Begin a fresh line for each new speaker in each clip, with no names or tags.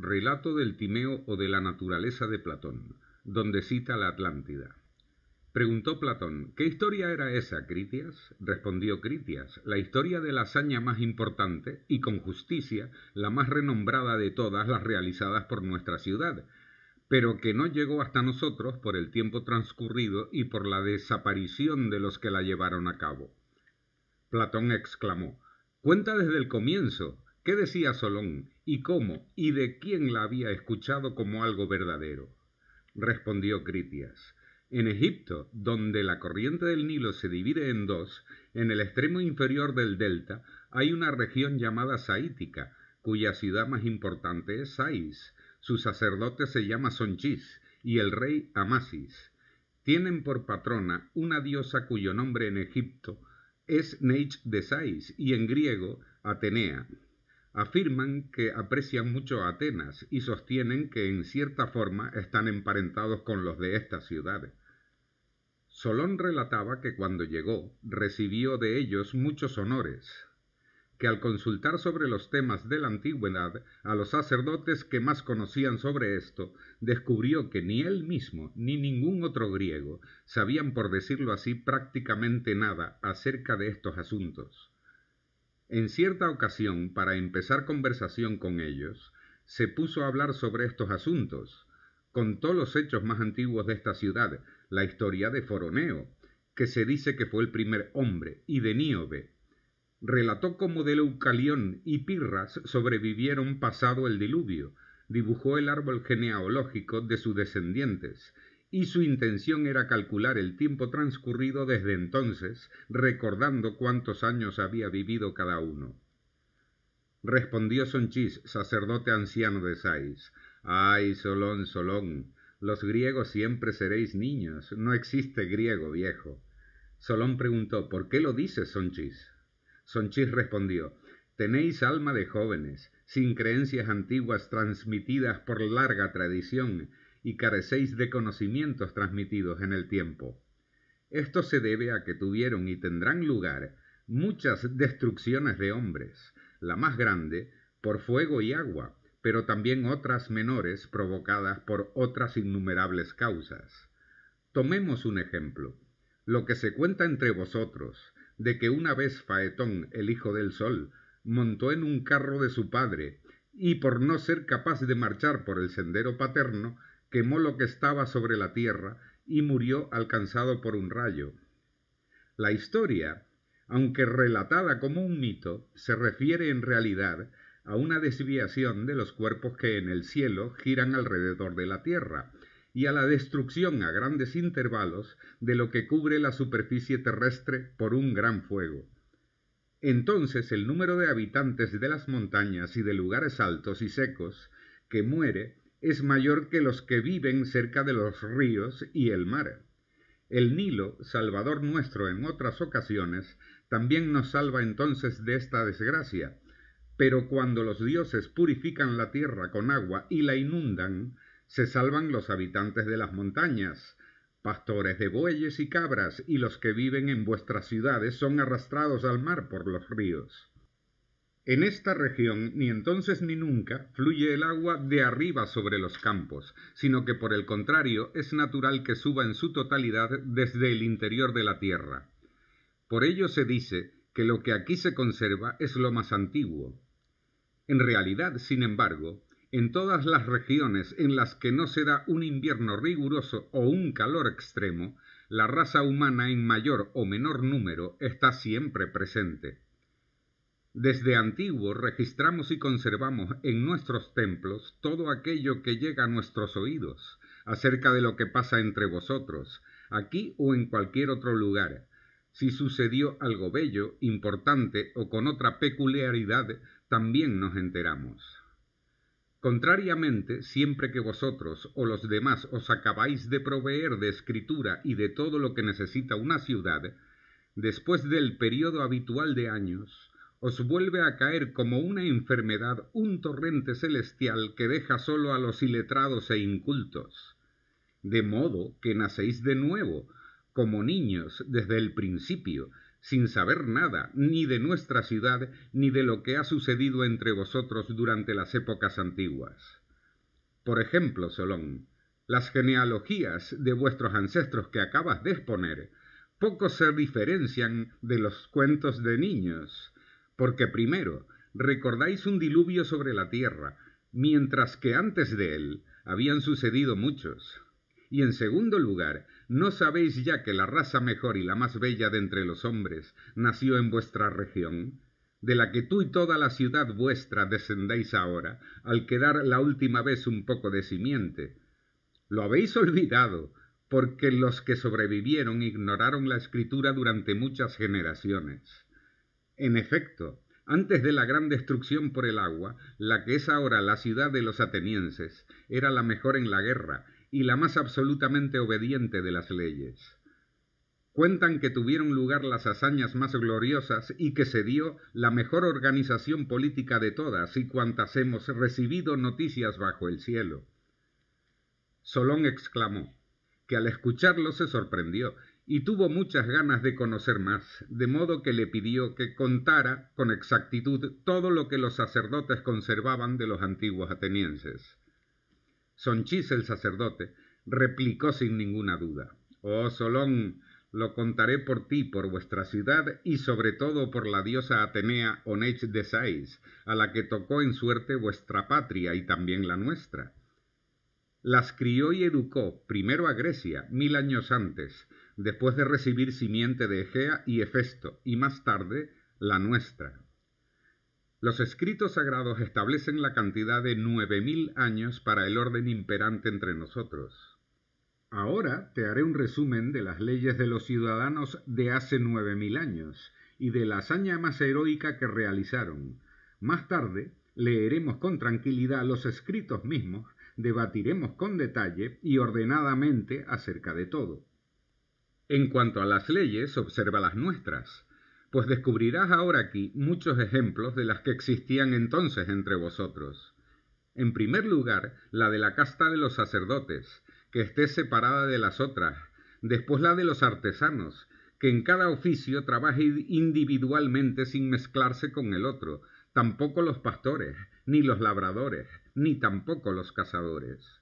Relato del Timeo o de la naturaleza de Platón, donde cita la Atlántida. Preguntó Platón, ¿qué historia era esa, Critias? Respondió Critias, la historia de la hazaña más importante y con justicia la más renombrada de todas las realizadas por nuestra ciudad, pero que no llegó hasta nosotros por el tiempo transcurrido y por la desaparición de los que la llevaron a cabo. Platón exclamó, Cuenta desde el comienzo, ¿qué decía Solón? y cómo y de quién la había escuchado como algo verdadero. Respondió Critias. En Egipto, donde la corriente del Nilo se divide en dos, en el extremo inferior del delta hay una región llamada Saítica, cuya ciudad más importante es Sais. Su sacerdote se llama Sonchis y el rey Amasis. Tienen por patrona una diosa cuyo nombre en Egipto es Neich de Sais y en griego Atenea afirman que aprecian mucho a Atenas y sostienen que en cierta forma están emparentados con los de esta ciudades. Solón relataba que cuando llegó recibió de ellos muchos honores, que al consultar sobre los temas de la antigüedad a los sacerdotes que más conocían sobre esto, descubrió que ni él mismo ni ningún otro griego sabían, por decirlo así, prácticamente nada acerca de estos asuntos en cierta ocasión, para empezar conversación con ellos, se puso a hablar sobre estos asuntos. Contó los hechos más antiguos de esta ciudad, la historia de Foroneo, que se dice que fue el primer hombre, y de Níobe. Relató cómo de Eucalión y Pirras sobrevivieron pasado el diluvio, dibujó el árbol genealógico de sus descendientes y su intención era calcular el tiempo transcurrido desde entonces, recordando cuántos años había vivido cada uno. Respondió Sonchis, sacerdote anciano de Sais, Ay, Solón, Solón, los griegos siempre seréis niños, no existe griego viejo. Solón preguntó, ¿por qué lo dices, Sonchis? Sonchis respondió, Tenéis alma de jóvenes, sin creencias antiguas transmitidas por larga tradición, y carecéis de conocimientos transmitidos en el tiempo. Esto se debe a que tuvieron y tendrán lugar muchas destrucciones de hombres, la más grande por fuego y agua, pero también otras menores provocadas por otras innumerables causas. Tomemos un ejemplo. Lo que se cuenta entre vosotros, de que una vez Faetón, el hijo del sol, montó en un carro de su padre, y por no ser capaz de marchar por el sendero paterno, quemó lo que estaba sobre la tierra y murió alcanzado por un rayo. La historia, aunque relatada como un mito, se refiere en realidad a una desviación de los cuerpos que en el cielo giran alrededor de la tierra y a la destrucción a grandes intervalos de lo que cubre la superficie terrestre por un gran fuego. Entonces el número de habitantes de las montañas y de lugares altos y secos que muere es mayor que los que viven cerca de los ríos y el mar. El Nilo, Salvador nuestro en otras ocasiones, también nos salva entonces de esta desgracia. Pero cuando los dioses purifican la tierra con agua y la inundan, se salvan los habitantes de las montañas. Pastores de bueyes y cabras y los que viven en vuestras ciudades son arrastrados al mar por los ríos. En esta región ni entonces ni nunca fluye el agua de arriba sobre los campos, sino que por el contrario es natural que suba en su totalidad desde el interior de la tierra. Por ello se dice que lo que aquí se conserva es lo más antiguo. En realidad, sin embargo, en todas las regiones en las que no se da un invierno riguroso o un calor extremo, la raza humana en mayor o menor número está siempre presente. Desde antiguo registramos y conservamos en nuestros templos todo aquello que llega a nuestros oídos acerca de lo que pasa entre vosotros, aquí o en cualquier otro lugar, si sucedió algo bello, importante o con otra peculiaridad, también nos enteramos. Contrariamente, siempre que vosotros o los demás os acabáis de proveer de escritura y de todo lo que necesita una ciudad, después del periodo habitual de años, os vuelve a caer como una enfermedad un torrente celestial que deja solo a los iletrados e incultos. De modo que nacéis de nuevo, como niños, desde el principio, sin saber nada, ni de nuestra ciudad, ni de lo que ha sucedido entre vosotros durante las épocas antiguas. Por ejemplo, Solón, las genealogías de vuestros ancestros que acabas de exponer, poco se diferencian de los cuentos de niños, porque primero, recordáis un diluvio sobre la tierra, mientras que antes de él habían sucedido muchos. Y en segundo lugar, ¿no sabéis ya que la raza mejor y la más bella de entre los hombres nació en vuestra región? de la que tú y toda la ciudad vuestra descendéis ahora, al quedar la última vez un poco de simiente. Lo habéis olvidado, porque los que sobrevivieron ignoraron la escritura durante muchas generaciones. En efecto, antes de la gran destrucción por el agua, la que es ahora la ciudad de los atenienses era la mejor en la guerra y la más absolutamente obediente de las leyes. Cuentan que tuvieron lugar las hazañas más gloriosas y que se dio la mejor organización política de todas y cuantas hemos recibido noticias bajo el cielo. Solón exclamó, que al escucharlo se sorprendió y tuvo muchas ganas de conocer más, de modo que le pidió que contara con exactitud todo lo que los sacerdotes conservaban de los antiguos atenienses. Sonchis el sacerdote replicó sin ninguna duda, Oh Solón, lo contaré por ti, por vuestra ciudad y sobre todo por la diosa Atenea Onech de a la que tocó en suerte vuestra patria y también la nuestra. Las crió y educó, primero a Grecia, mil años antes, después de recibir simiente de Egea y Hefesto, y más tarde la nuestra. Los escritos sagrados establecen la cantidad de nueve mil años para el orden imperante entre nosotros. Ahora te haré un resumen de las leyes de los ciudadanos de hace nueve mil años y de la hazaña más heroica que realizaron. Más tarde leeremos con tranquilidad los escritos mismos, debatiremos con detalle y ordenadamente acerca de todo. En cuanto a las leyes, observa las nuestras, pues descubrirás ahora aquí muchos ejemplos de las que existían entonces entre vosotros. En primer lugar, la de la casta de los sacerdotes, que esté separada de las otras, después la de los artesanos, que en cada oficio trabaje individualmente sin mezclarse con el otro, tampoco los pastores, ni los labradores, ni tampoco los cazadores.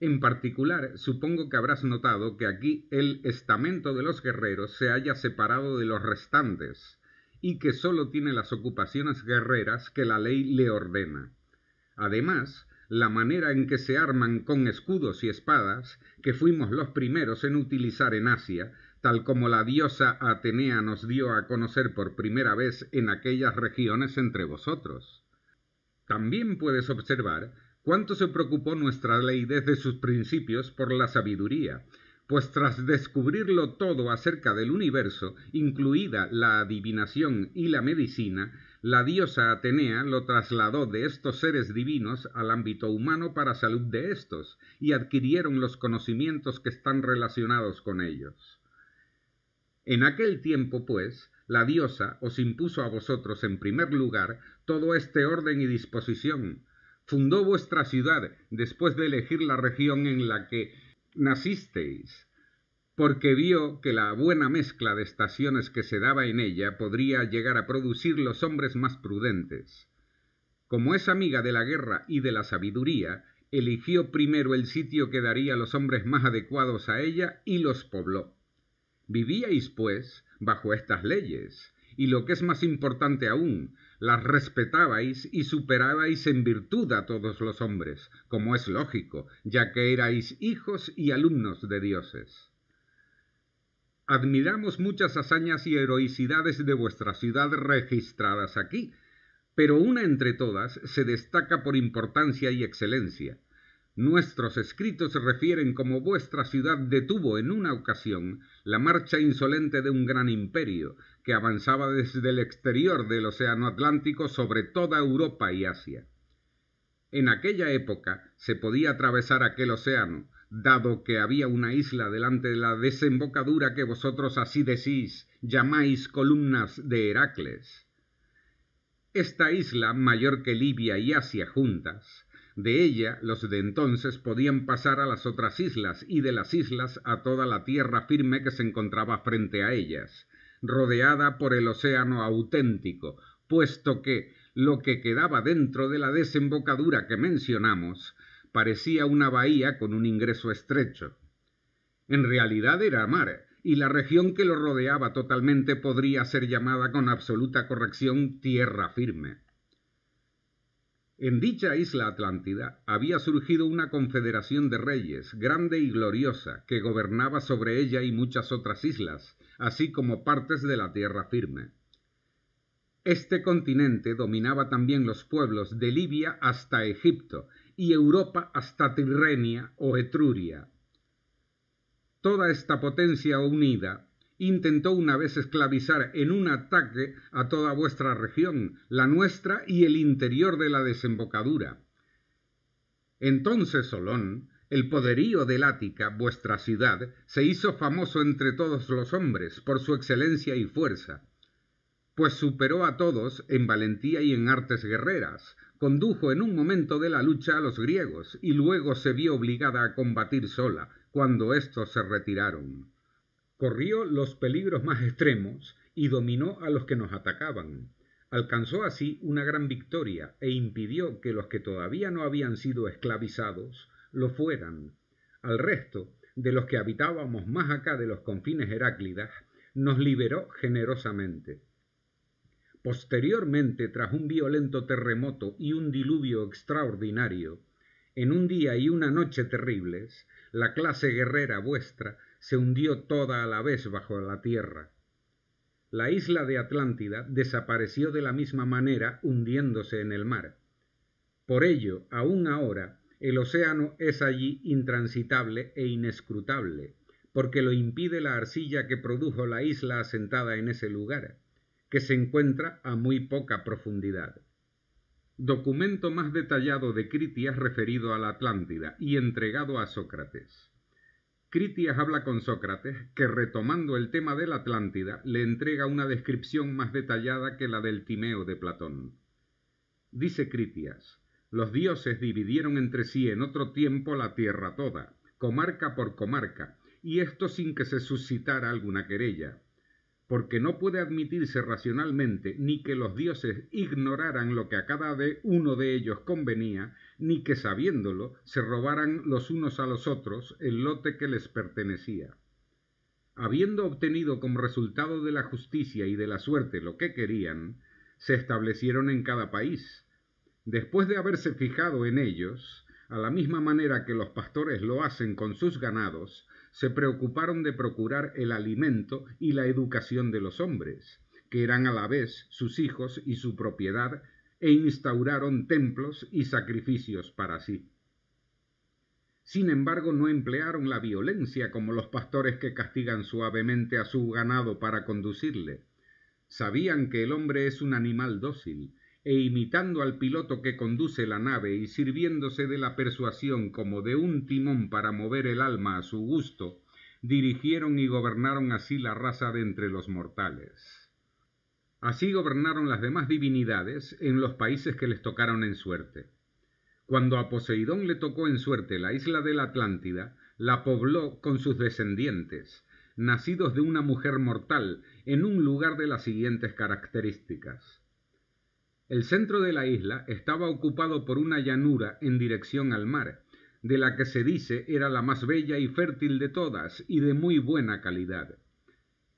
En particular, supongo que habrás notado que aquí el estamento de los guerreros se haya separado de los restantes y que sólo tiene las ocupaciones guerreras que la ley le ordena. Además, la manera en que se arman con escudos y espadas, que fuimos los primeros en utilizar en Asia, tal como la diosa Atenea nos dio a conocer por primera vez en aquellas regiones entre vosotros. También puedes observar cuánto se preocupó nuestra ley desde sus principios por la sabiduría, pues tras descubrirlo todo acerca del universo, incluida la adivinación y la medicina, la diosa Atenea lo trasladó de estos seres divinos al ámbito humano para salud de estos, y adquirieron los conocimientos que están relacionados con ellos. En aquel tiempo, pues, la diosa os impuso a vosotros en primer lugar todo este orden y disposición, fundó vuestra ciudad después de elegir la región en la que nacisteis, porque vio que la buena mezcla de estaciones que se daba en ella podría llegar a producir los hombres más prudentes. Como es amiga de la guerra y de la sabiduría, eligió primero el sitio que daría los hombres más adecuados a ella y los pobló. Vivíais, pues, bajo estas leyes, y lo que es más importante aún, las respetabais y superabais en virtud a todos los hombres, como es lógico, ya que erais hijos y alumnos de dioses. Admiramos muchas hazañas y heroicidades de vuestra ciudad registradas aquí, pero una entre todas se destaca por importancia y excelencia. Nuestros escritos refieren cómo vuestra ciudad detuvo en una ocasión la marcha insolente de un gran imperio, que avanzaba desde el exterior del Océano Atlántico sobre toda Europa y Asia. En aquella época se podía atravesar aquel océano, dado que había una isla delante de la desembocadura que vosotros así decís llamáis columnas de Heracles. Esta isla, mayor que Libia y Asia juntas, de ella los de entonces podían pasar a las otras islas y de las islas a toda la tierra firme que se encontraba frente a ellas, rodeada por el océano auténtico, puesto que lo que quedaba dentro de la desembocadura que mencionamos parecía una bahía con un ingreso estrecho. En realidad era mar, y la región que lo rodeaba totalmente podría ser llamada con absoluta corrección tierra firme. En dicha isla Atlántida había surgido una confederación de reyes, grande y gloriosa, que gobernaba sobre ella y muchas otras islas, así como partes de la tierra firme. Este continente dominaba también los pueblos de Libia hasta Egipto y Europa hasta Tirrenia o Etruria. Toda esta potencia unida intentó una vez esclavizar en un ataque a toda vuestra región, la nuestra y el interior de la desembocadura. Entonces Solón el poderío del Ática, vuestra ciudad, se hizo famoso entre todos los hombres por su excelencia y fuerza, pues superó a todos en valentía y en artes guerreras, condujo en un momento de la lucha a los griegos y luego se vio obligada a combatir sola, cuando éstos se retiraron. Corrió los peligros más extremos y dominó a los que nos atacaban. Alcanzó así una gran victoria e impidió que los que todavía no habían sido esclavizados lo fueran. Al resto de los que habitábamos más acá de los confines heráclidas, nos liberó generosamente. Posteriormente, tras un violento terremoto y un diluvio extraordinario, en un día y una noche terribles, la clase guerrera vuestra se hundió toda a la vez bajo la tierra. La isla de Atlántida desapareció de la misma manera hundiéndose en el mar. Por ello, aún ahora, el océano es allí intransitable e inescrutable, porque lo impide la arcilla que produjo la isla asentada en ese lugar, que se encuentra a muy poca profundidad. Documento más detallado de Critias referido a la Atlántida y entregado a Sócrates. Critias habla con Sócrates, que retomando el tema de la Atlántida, le entrega una descripción más detallada que la del Timeo de Platón. Dice Critias, los dioses dividieron entre sí en otro tiempo la tierra toda, comarca por comarca, y esto sin que se suscitara alguna querella, porque no puede admitirse racionalmente ni que los dioses ignoraran lo que a cada de uno de ellos convenía, ni que sabiéndolo se robaran los unos a los otros el lote que les pertenecía. Habiendo obtenido como resultado de la justicia y de la suerte lo que querían, se establecieron en cada país, Después de haberse fijado en ellos, a la misma manera que los pastores lo hacen con sus ganados, se preocuparon de procurar el alimento y la educación de los hombres, que eran a la vez sus hijos y su propiedad, e instauraron templos y sacrificios para sí. Sin embargo, no emplearon la violencia como los pastores que castigan suavemente a su ganado para conducirle. Sabían que el hombre es un animal dócil, e imitando al piloto que conduce la nave y sirviéndose de la persuasión como de un timón para mover el alma a su gusto, dirigieron y gobernaron así la raza de entre los mortales. Así gobernaron las demás divinidades en los países que les tocaron en suerte. Cuando a Poseidón le tocó en suerte la isla de la Atlántida, la pobló con sus descendientes, nacidos de una mujer mortal, en un lugar de las siguientes características el centro de la isla estaba ocupado por una llanura en dirección al mar, de la que se dice era la más bella y fértil de todas y de muy buena calidad,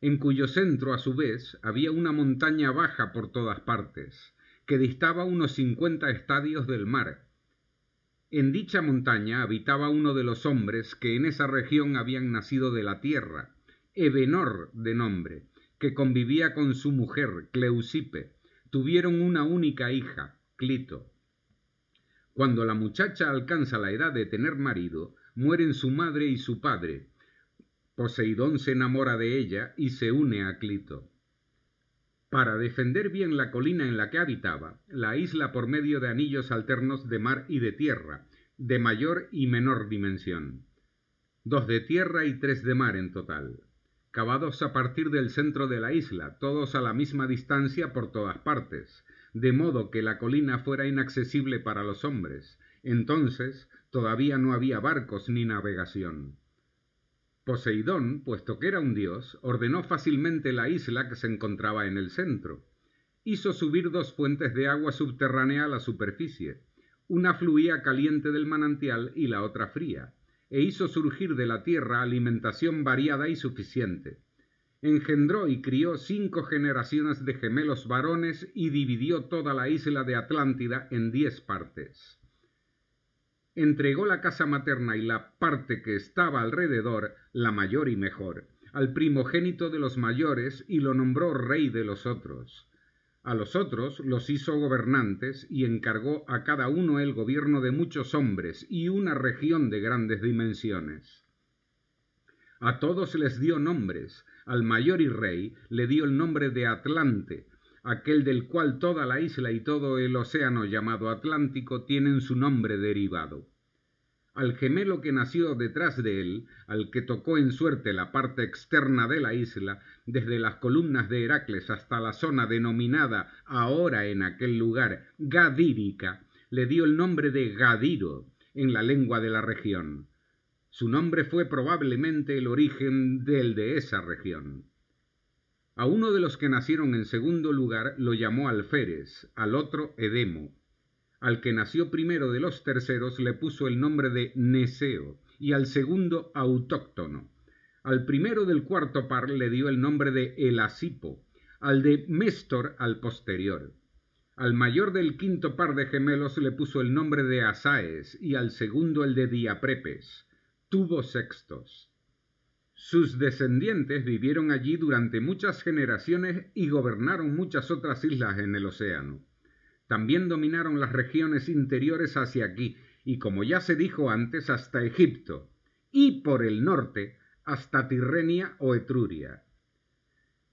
en cuyo centro a su vez había una montaña baja por todas partes, que distaba unos cincuenta estadios del mar. En dicha montaña habitaba uno de los hombres que en esa región habían nacido de la tierra, Ebenor de nombre, que convivía con su mujer Cleusipe, tuvieron una única hija, Clito. Cuando la muchacha alcanza la edad de tener marido, mueren su madre y su padre. Poseidón se enamora de ella y se une a Clito. Para defender bien la colina en la que habitaba, la isla por medio de anillos alternos de mar y de tierra, de mayor y menor dimensión. Dos de tierra y tres de mar en total cavados a partir del centro de la isla, todos a la misma distancia por todas partes, de modo que la colina fuera inaccesible para los hombres. Entonces todavía no había barcos ni navegación. Poseidón, puesto que era un dios, ordenó fácilmente la isla que se encontraba en el centro. Hizo subir dos fuentes de agua subterránea a la superficie. Una fluía caliente del manantial y la otra fría, e hizo surgir de la tierra alimentación variada y suficiente. Engendró y crió cinco generaciones de gemelos varones y dividió toda la isla de Atlántida en diez partes. Entregó la casa materna y la parte que estaba alrededor, la mayor y mejor, al primogénito de los mayores y lo nombró rey de los otros a los otros los hizo gobernantes y encargó a cada uno el gobierno de muchos hombres y una región de grandes dimensiones. A todos les dio nombres, al mayor y rey le dio el nombre de Atlante, aquel del cual toda la isla y todo el océano llamado Atlántico tienen su nombre derivado al gemelo que nació detrás de él, al que tocó en suerte la parte externa de la isla, desde las columnas de Heracles hasta la zona denominada ahora en aquel lugar Gadírica, le dio el nombre de Gadiro en la lengua de la región. Su nombre fue probablemente el origen del de esa región. A uno de los que nacieron en segundo lugar lo llamó Alférez, al otro Edemo, al que nació primero de los terceros le puso el nombre de Neseo y al segundo autóctono. Al primero del cuarto par le dio el nombre de Elasipo, al de Méstor al posterior. Al mayor del quinto par de gemelos le puso el nombre de Asaes y al segundo el de Diaprepes. Tuvo sextos. Sus descendientes vivieron allí durante muchas generaciones y gobernaron muchas otras islas en el océano. También dominaron las regiones interiores hacia aquí, y como ya se dijo antes, hasta Egipto, y por el norte, hasta Tirrenia o Etruria.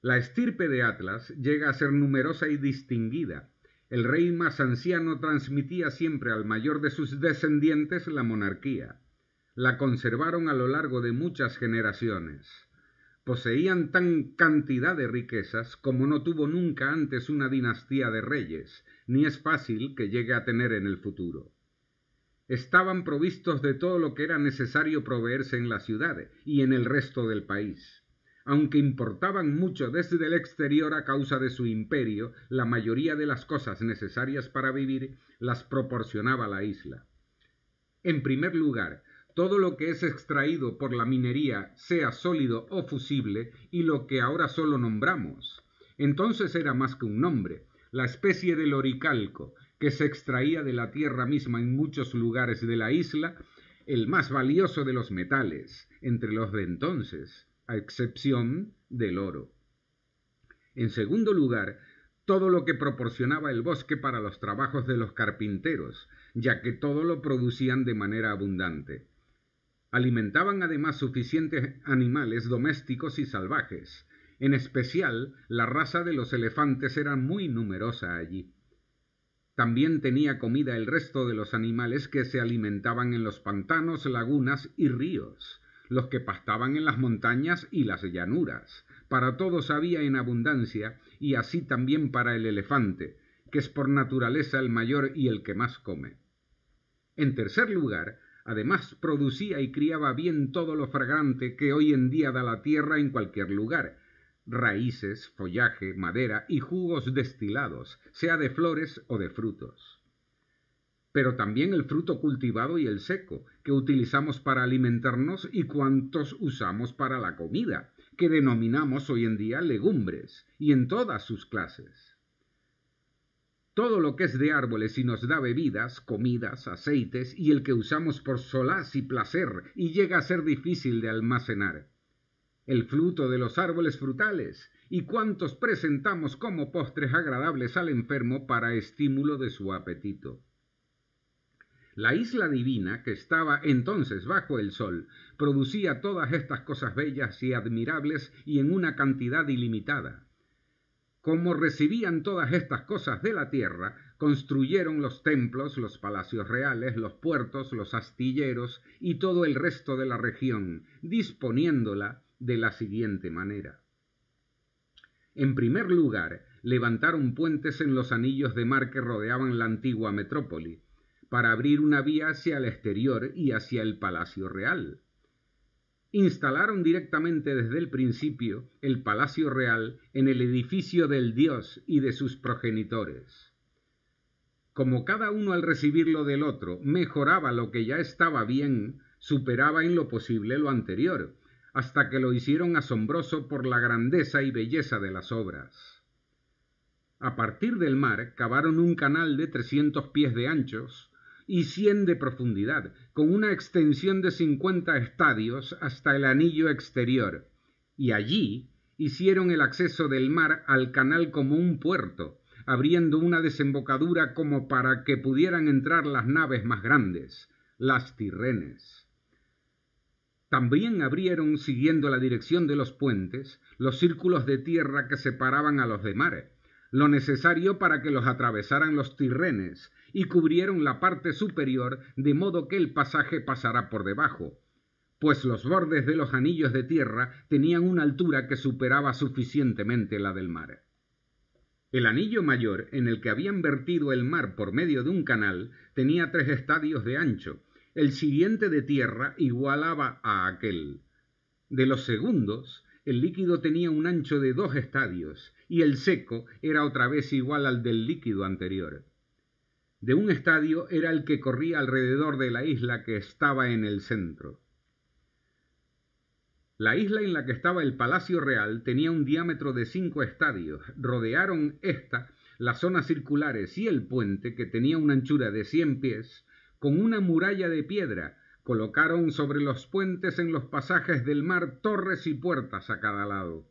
La estirpe de Atlas llega a ser numerosa y distinguida. El rey más anciano transmitía siempre al mayor de sus descendientes la monarquía. La conservaron a lo largo de muchas generaciones poseían tan cantidad de riquezas como no tuvo nunca antes una dinastía de reyes, ni es fácil que llegue a tener en el futuro. Estaban provistos de todo lo que era necesario proveerse en la ciudad y en el resto del país. Aunque importaban mucho desde el exterior a causa de su imperio, la mayoría de las cosas necesarias para vivir las proporcionaba la isla. En primer lugar, todo lo que es extraído por la minería, sea sólido o fusible, y lo que ahora solo nombramos. Entonces era más que un nombre, la especie del oricalco, que se extraía de la tierra misma en muchos lugares de la isla, el más valioso de los metales, entre los de entonces, a excepción del oro. En segundo lugar, todo lo que proporcionaba el bosque para los trabajos de los carpinteros, ya que todo lo producían de manera abundante. Alimentaban además suficientes animales domésticos y salvajes. En especial, la raza de los elefantes era muy numerosa allí. También tenía comida el resto de los animales que se alimentaban en los pantanos, lagunas y ríos, los que pastaban en las montañas y las llanuras. Para todos había en abundancia, y así también para el elefante, que es por naturaleza el mayor y el que más come. En tercer lugar, Además, producía y criaba bien todo lo fragante que hoy en día da la tierra en cualquier lugar raíces, follaje, madera y jugos destilados, sea de flores o de frutos. Pero también el fruto cultivado y el seco, que utilizamos para alimentarnos y cuantos usamos para la comida, que denominamos hoy en día legumbres, y en todas sus clases todo lo que es de árboles y nos da bebidas, comidas, aceites y el que usamos por solaz y placer y llega a ser difícil de almacenar. El fruto de los árboles frutales y cuantos presentamos como postres agradables al enfermo para estímulo de su apetito. La isla divina, que estaba entonces bajo el sol, producía todas estas cosas bellas y admirables y en una cantidad ilimitada como recibían todas estas cosas de la tierra, construyeron los templos, los palacios reales, los puertos, los astilleros y todo el resto de la región, disponiéndola de la siguiente manera. En primer lugar, levantaron puentes en los anillos de mar que rodeaban la antigua metrópoli, para abrir una vía hacia el exterior y hacia el palacio real instalaron directamente desde el principio el Palacio Real en el edificio del dios y de sus progenitores. Como cada uno al recibirlo del otro mejoraba lo que ya estaba bien, superaba en lo posible lo anterior, hasta que lo hicieron asombroso por la grandeza y belleza de las obras. A partir del mar cavaron un canal de trescientos pies de anchos y cien de profundidad, con una extensión de 50 estadios hasta el anillo exterior, y allí hicieron el acceso del mar al canal como un puerto, abriendo una desembocadura como para que pudieran entrar las naves más grandes, las tirrenes. También abrieron, siguiendo la dirección de los puentes, los círculos de tierra que separaban a los de mar, lo necesario para que los atravesaran los tirrenes, y cubrieron la parte superior, de modo que el pasaje pasará por debajo, pues los bordes de los anillos de tierra tenían una altura que superaba suficientemente la del mar. El anillo mayor, en el que habían vertido el mar por medio de un canal, tenía tres estadios de ancho. El siguiente de tierra igualaba a aquel. De los segundos, el líquido tenía un ancho de dos estadios, y el seco era otra vez igual al del líquido anterior de un estadio era el que corría alrededor de la isla que estaba en el centro. La isla en la que estaba el Palacio Real tenía un diámetro de cinco estadios. Rodearon esta, las zonas circulares y el puente, que tenía una anchura de cien pies, con una muralla de piedra. Colocaron sobre los puentes en los pasajes del mar torres y puertas a cada lado.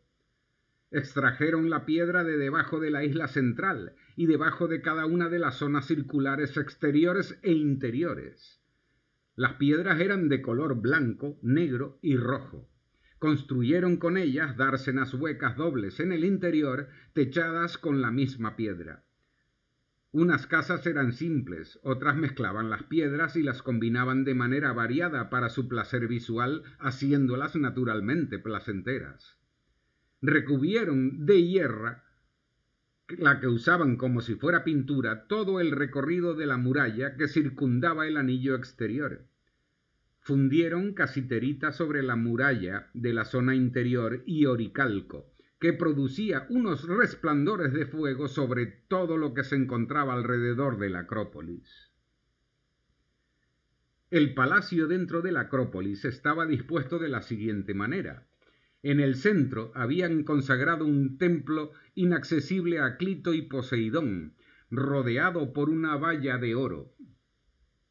Extrajeron la piedra de debajo de la isla central y debajo de cada una de las zonas circulares exteriores e interiores. Las piedras eran de color blanco, negro y rojo. Construyeron con ellas dársenas huecas dobles en el interior, techadas con la misma piedra. Unas casas eran simples, otras mezclaban las piedras y las combinaban de manera variada para su placer visual, haciéndolas naturalmente placenteras. Recubrieron de hierra, la que usaban como si fuera pintura, todo el recorrido de la muralla que circundaba el anillo exterior. Fundieron casiterita sobre la muralla de la zona interior y oricalco, que producía unos resplandores de fuego sobre todo lo que se encontraba alrededor de la Acrópolis. El palacio dentro de la Acrópolis estaba dispuesto de la siguiente manera. En el centro habían consagrado un templo inaccesible a Clito y Poseidón, rodeado por una valla de oro.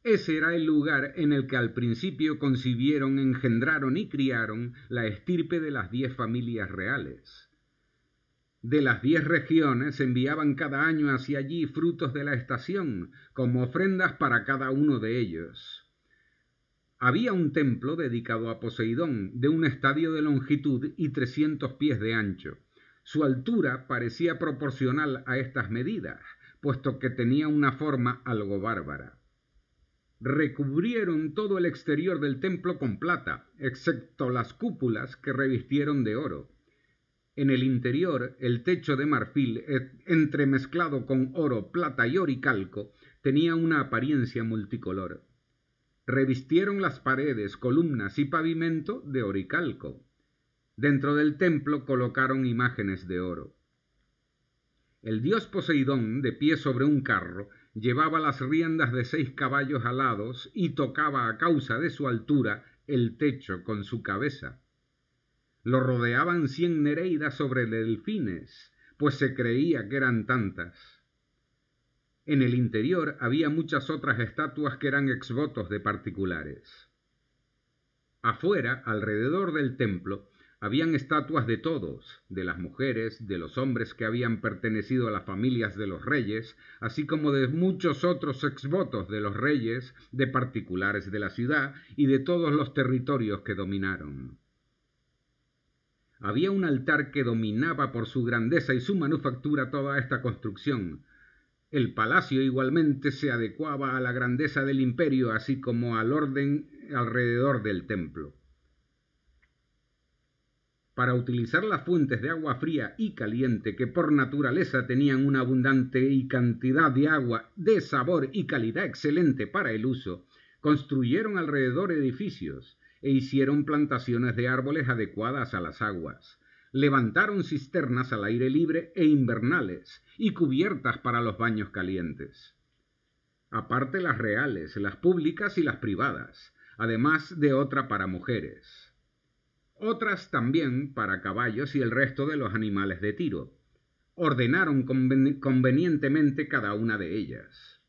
Ese era el lugar en el que al principio concibieron, engendraron y criaron la estirpe de las diez familias reales. De las diez regiones enviaban cada año hacia allí frutos de la estación, como ofrendas para cada uno de ellos. Había un templo dedicado a Poseidón, de un estadio de longitud y 300 pies de ancho. Su altura parecía proporcional a estas medidas, puesto que tenía una forma algo bárbara. Recubrieron todo el exterior del templo con plata, excepto las cúpulas que revistieron de oro. En el interior, el techo de marfil, eh, entremezclado con oro, plata y oricalco, tenía una apariencia multicolor revistieron las paredes, columnas y pavimento de oricalco. Dentro del templo colocaron imágenes de oro. El dios Poseidón, de pie sobre un carro, llevaba las riendas de seis caballos alados y tocaba a causa de su altura el techo con su cabeza. Lo rodeaban cien nereidas sobre delfines, pues se creía que eran tantas en el interior había muchas otras estatuas que eran exvotos de particulares. Afuera, alrededor del templo, habían estatuas de todos, de las mujeres, de los hombres que habían pertenecido a las familias de los reyes, así como de muchos otros exvotos de los reyes, de particulares de la ciudad y de todos los territorios que dominaron. Había un altar que dominaba por su grandeza y su manufactura toda esta construcción, el palacio igualmente se adecuaba a la grandeza del imperio, así como al orden alrededor del templo. Para utilizar las fuentes de agua fría y caliente que por naturaleza tenían una abundante y cantidad de agua de sabor y calidad excelente para el uso, construyeron alrededor edificios e hicieron plantaciones de árboles adecuadas a las aguas levantaron cisternas al aire libre e invernales y cubiertas para los baños calientes. Aparte las reales, las públicas y las privadas, además de otra para mujeres. Otras también para caballos y el resto de los animales de tiro. Ordenaron convenientemente cada una de ellas.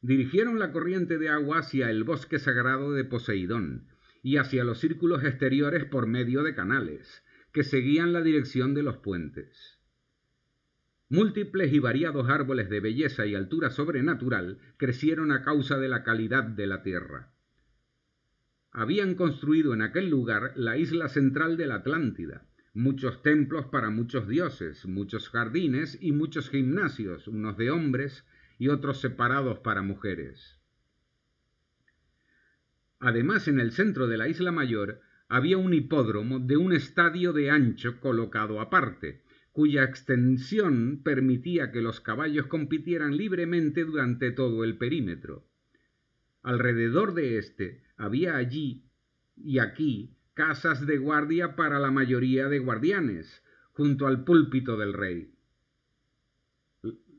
Dirigieron la corriente de agua hacia el bosque sagrado de Poseidón, y hacia los círculos exteriores por medio de canales, que seguían la dirección de los puentes. Múltiples y variados árboles de belleza y altura sobrenatural crecieron a causa de la calidad de la tierra. Habían construido en aquel lugar la isla central de la Atlántida, muchos templos para muchos dioses, muchos jardines y muchos gimnasios, unos de hombres y otros separados para mujeres. Además, en el centro de la Isla Mayor había un hipódromo de un estadio de ancho colocado aparte, cuya extensión permitía que los caballos compitieran libremente durante todo el perímetro. Alrededor de éste había allí y aquí casas de guardia para la mayoría de guardianes, junto al púlpito del rey.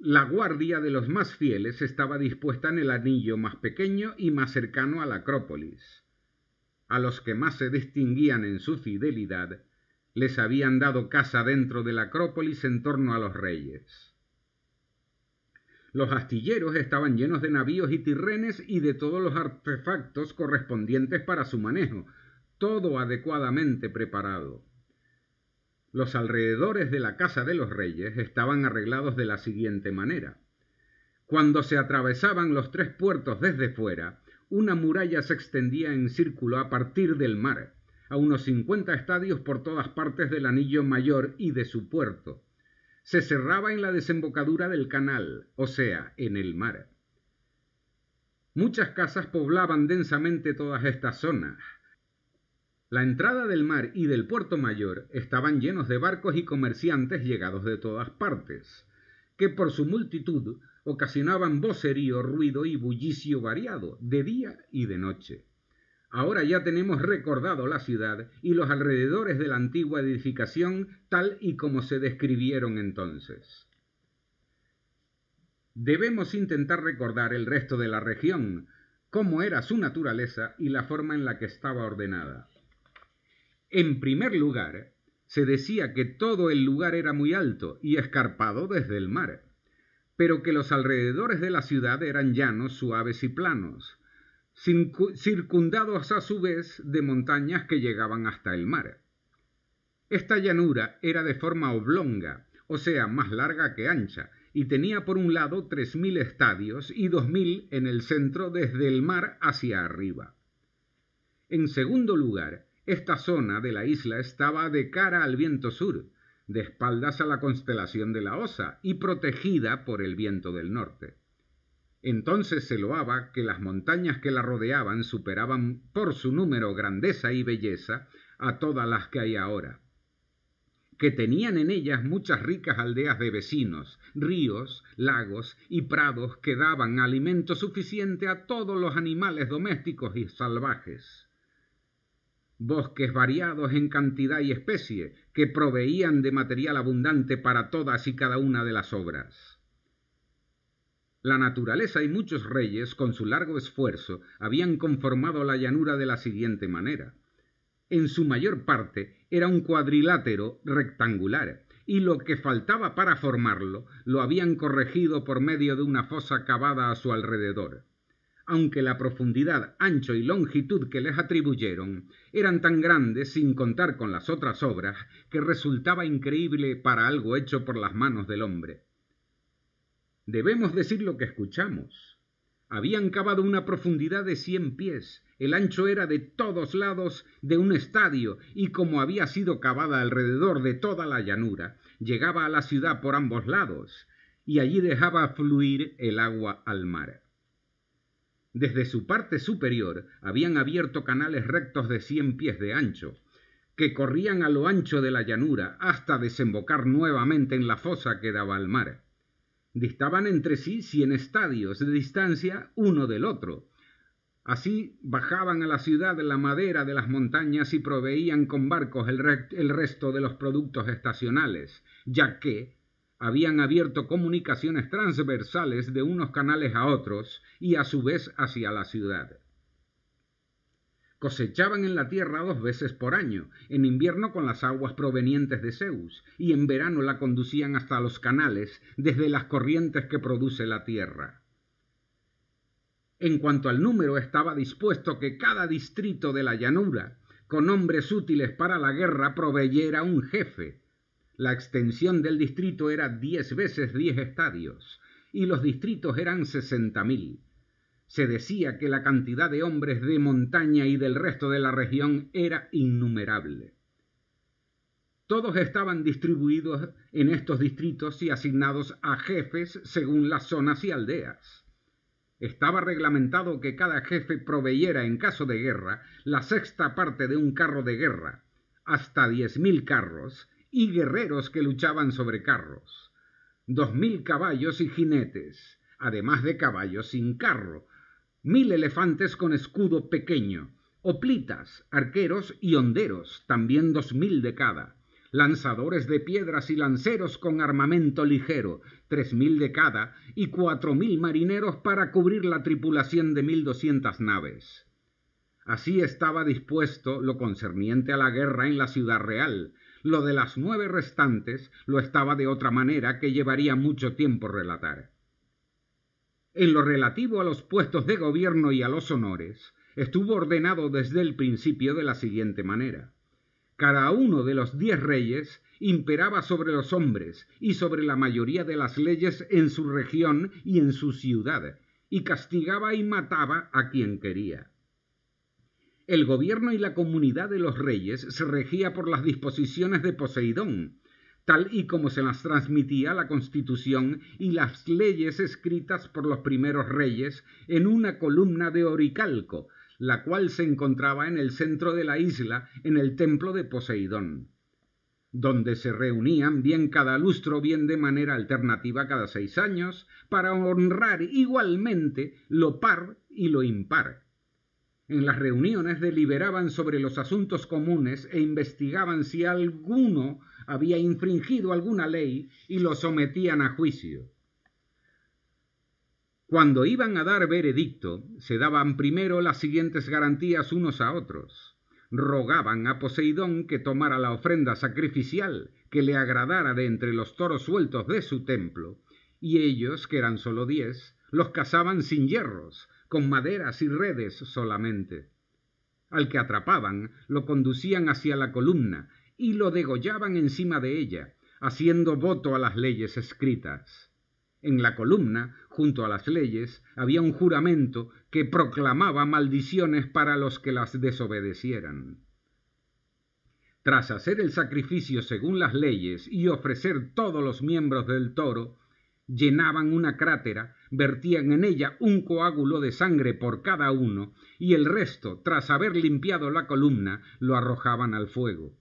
La guardia de los más fieles estaba dispuesta en el anillo más pequeño y más cercano a la Acrópolis. A los que más se distinguían en su fidelidad les habían dado casa dentro de la Acrópolis en torno a los reyes. Los astilleros estaban llenos de navíos y tirrenes y de todos los artefactos correspondientes para su manejo, todo adecuadamente preparado. Los alrededores de la casa de los reyes estaban arreglados de la siguiente manera. Cuando se atravesaban los tres puertos desde fuera, una muralla se extendía en círculo a partir del mar, a unos 50 estadios por todas partes del anillo mayor y de su puerto. Se cerraba en la desembocadura del canal, o sea, en el mar. Muchas casas poblaban densamente todas estas zonas, la entrada del mar y del puerto mayor estaban llenos de barcos y comerciantes llegados de todas partes, que por su multitud ocasionaban vocerío, ruido y bullicio variado, de día y de noche. Ahora ya tenemos recordado la ciudad y los alrededores de la antigua edificación tal y como se describieron entonces. Debemos intentar recordar el resto de la región, cómo era su naturaleza y la forma en la que estaba ordenada. En primer lugar, se decía que todo el lugar era muy alto y escarpado desde el mar, pero que los alrededores de la ciudad eran llanos, suaves y planos, circundados a su vez de montañas que llegaban hasta el mar. Esta llanura era de forma oblonga, o sea, más larga que ancha, y tenía por un lado tres mil estadios y dos mil en el centro desde el mar hacia arriba. En segundo lugar, esta zona de la isla estaba de cara al viento sur, de espaldas a la constelación de la Osa y protegida por el viento del norte. Entonces se loaba que las montañas que la rodeaban superaban por su número, grandeza y belleza a todas las que hay ahora, que tenían en ellas muchas ricas aldeas de vecinos, ríos, lagos y prados que daban alimento suficiente a todos los animales domésticos y salvajes bosques variados en cantidad y especie, que proveían de material abundante para todas y cada una de las obras. La naturaleza y muchos reyes, con su largo esfuerzo, habían conformado la llanura de la siguiente manera. En su mayor parte era un cuadrilátero rectangular, y lo que faltaba para formarlo lo habían corregido por medio de una fosa cavada a su alrededor aunque la profundidad, ancho y longitud que les atribuyeron eran tan grandes, sin contar con las otras obras, que resultaba increíble para algo hecho por las manos del hombre. Debemos decir lo que escuchamos. Habían cavado una profundidad de cien pies, el ancho era de todos lados de un estadio, y como había sido cavada alrededor de toda la llanura, llegaba a la ciudad por ambos lados, y allí dejaba fluir el agua al mar. Desde su parte superior habían abierto canales rectos de cien pies de ancho, que corrían a lo ancho de la llanura hasta desembocar nuevamente en la fosa que daba al mar. Distaban entre sí cien estadios de distancia uno del otro. Así bajaban a la ciudad la madera de las montañas y proveían con barcos el, el resto de los productos estacionales, ya que habían abierto comunicaciones transversales de unos canales a otros y a su vez hacia la ciudad. Cosechaban en la tierra dos veces por año, en invierno con las aguas provenientes de Zeus, y en verano la conducían hasta los canales desde las corrientes que produce la tierra. En cuanto al número, estaba dispuesto que cada distrito de la llanura, con hombres útiles para la guerra, proveyera un jefe, la extensión del distrito era 10 veces 10 estadios y los distritos eran 60.000. Se decía que la cantidad de hombres de montaña y del resto de la región era innumerable. Todos estaban distribuidos en estos distritos y asignados a jefes según las zonas y aldeas. Estaba reglamentado que cada jefe proveyera en caso de guerra la sexta parte de un carro de guerra, hasta mil carros, y guerreros que luchaban sobre carros, dos mil caballos y jinetes, además de caballos sin carro, mil elefantes con escudo pequeño, oplitas, arqueros y honderos, también dos mil de cada, lanzadores de piedras y lanceros con armamento ligero, tres mil de cada, y cuatro mil marineros para cubrir la tripulación de mil doscientas naves. Así estaba dispuesto lo concerniente a la guerra en la ciudad real, lo de las nueve restantes lo estaba de otra manera que llevaría mucho tiempo relatar. En lo relativo a los puestos de gobierno y a los honores, estuvo ordenado desde el principio de la siguiente manera. Cada uno de los diez reyes imperaba sobre los hombres y sobre la mayoría de las leyes en su región y en su ciudad, y castigaba y mataba a quien quería. El gobierno y la comunidad de los reyes se regía por las disposiciones de Poseidón, tal y como se las transmitía la constitución y las leyes escritas por los primeros reyes en una columna de oricalco, la cual se encontraba en el centro de la isla, en el templo de Poseidón, donde se reunían bien cada lustro, bien de manera alternativa cada seis años, para honrar igualmente lo par y lo impar en las reuniones deliberaban sobre los asuntos comunes e investigaban si alguno había infringido alguna ley y lo sometían a juicio. Cuando iban a dar veredicto, se daban primero las siguientes garantías unos a otros. Rogaban a Poseidón que tomara la ofrenda sacrificial que le agradara de entre los toros sueltos de su templo, y ellos, que eran sólo diez, los cazaban sin hierros, con maderas y redes solamente. Al que atrapaban lo conducían hacia la columna y lo degollaban encima de ella, haciendo voto a las leyes escritas. En la columna, junto a las leyes, había un juramento que proclamaba maldiciones para los que las desobedecieran. Tras hacer el sacrificio según las leyes y ofrecer todos los miembros del toro, llenaban una crátera vertían en ella un coágulo de sangre por cada uno, y el resto, tras haber limpiado la columna, lo arrojaban al fuego.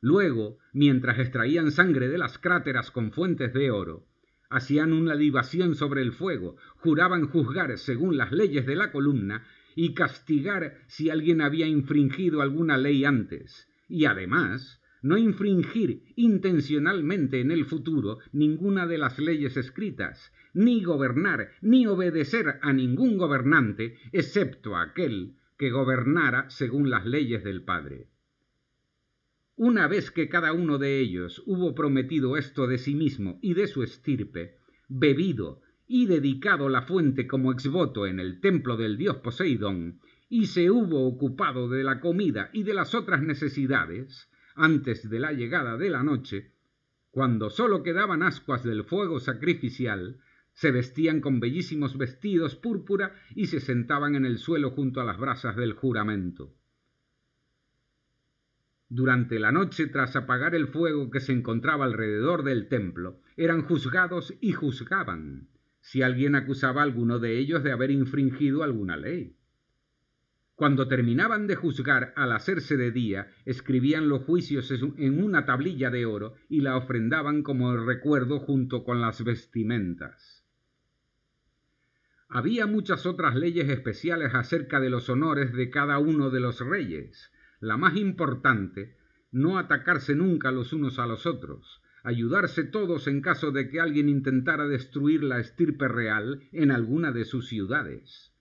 Luego, mientras extraían sangre de las cráteras con fuentes de oro, hacían una libación sobre el fuego, juraban juzgar según las leyes de la columna y castigar si alguien había infringido alguna ley antes, y además no infringir intencionalmente en el futuro ninguna de las leyes escritas, ni gobernar, ni obedecer a ningún gobernante, excepto aquel que gobernara según las leyes del Padre. Una vez que cada uno de ellos hubo prometido esto de sí mismo y de su estirpe, bebido y dedicado la fuente como exvoto en el templo del dios Poseidón, y se hubo ocupado de la comida y de las otras necesidades, antes de la llegada de la noche, cuando sólo quedaban ascuas del fuego sacrificial, se vestían con bellísimos vestidos púrpura y se sentaban en el suelo junto a las brasas del juramento. Durante la noche, tras apagar el fuego que se encontraba alrededor del templo, eran juzgados y juzgaban si alguien acusaba a alguno de ellos de haber infringido alguna ley. Cuando terminaban de juzgar al hacerse de día, escribían los juicios en una tablilla de oro y la ofrendaban como recuerdo junto con las vestimentas. Había muchas otras leyes especiales acerca de los honores de cada uno de los reyes. La más importante, no atacarse nunca los unos a los otros, ayudarse todos en caso de que alguien intentara destruir la estirpe real en alguna de sus ciudades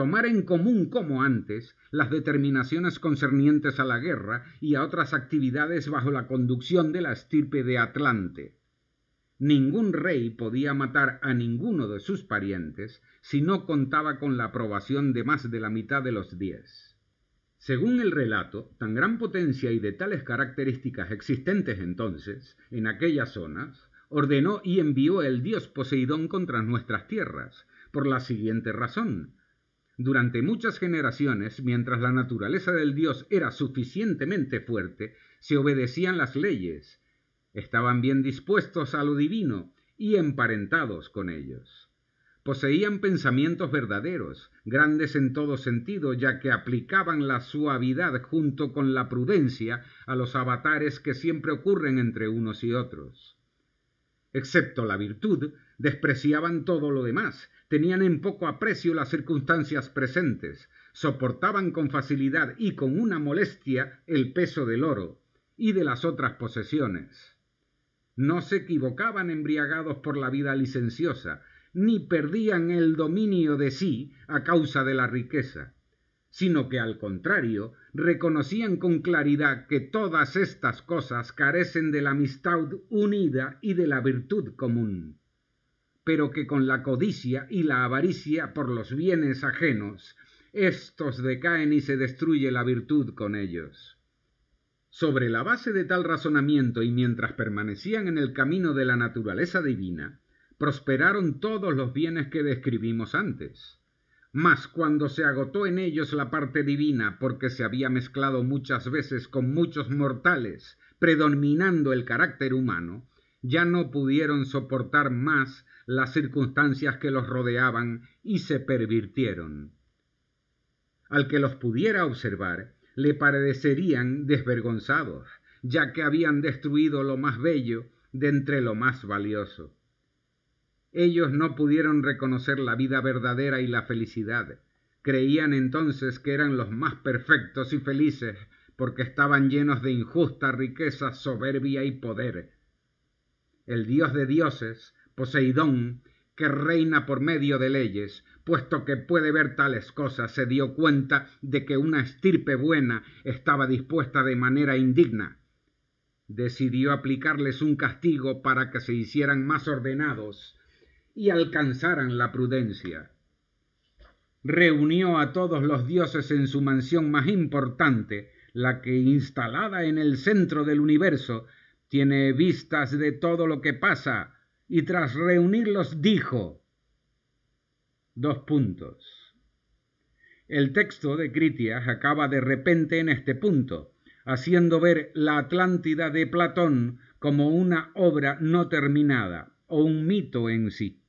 tomar en común como antes las determinaciones concernientes a la guerra y a otras actividades bajo la conducción de la estirpe de Atlante. Ningún rey podía matar a ninguno de sus parientes si no contaba con la aprobación de más de la mitad de los diez. Según el relato, tan gran potencia y de tales características existentes entonces, en aquellas zonas, ordenó y envió el dios Poseidón contra nuestras tierras, por la siguiente razón, durante muchas generaciones, mientras la naturaleza del dios era suficientemente fuerte, se obedecían las leyes, estaban bien dispuestos a lo divino y emparentados con ellos. Poseían pensamientos verdaderos, grandes en todo sentido, ya que aplicaban la suavidad junto con la prudencia a los avatares que siempre ocurren entre unos y otros. Excepto la virtud, despreciaban todo lo demás, tenían en poco aprecio las circunstancias presentes, soportaban con facilidad y con una molestia el peso del oro y de las otras posesiones. No se equivocaban embriagados por la vida licenciosa, ni perdían el dominio de sí a causa de la riqueza, sino que al contrario reconocían con claridad que todas estas cosas carecen de la amistad unida y de la virtud común pero que con la codicia y la avaricia por los bienes ajenos, estos decaen y se destruye la virtud con ellos. Sobre la base de tal razonamiento y mientras permanecían en el camino de la naturaleza divina, prosperaron todos los bienes que describimos antes. Mas cuando se agotó en ellos la parte divina, porque se había mezclado muchas veces con muchos mortales, predominando el carácter humano, ya no pudieron soportar más las circunstancias que los rodeaban y se pervirtieron. Al que los pudiera observar, le parecerían desvergonzados, ya que habían destruido lo más bello de entre lo más valioso. Ellos no pudieron reconocer la vida verdadera y la felicidad. Creían entonces que eran los más perfectos y felices porque estaban llenos de injusta riqueza, soberbia y poder. El Dios de dioses Poseidón, que reina por medio de leyes, puesto que puede ver tales cosas, se dio cuenta de que una estirpe buena estaba dispuesta de manera indigna. Decidió aplicarles un castigo para que se hicieran más ordenados y alcanzaran la prudencia. Reunió a todos los dioses en su mansión más importante, la que instalada en el centro del universo tiene vistas de todo lo que pasa y tras reunirlos dijo, dos puntos. El texto de Critias acaba de repente en este punto, haciendo ver la Atlántida de Platón como una obra no terminada o un mito en sí.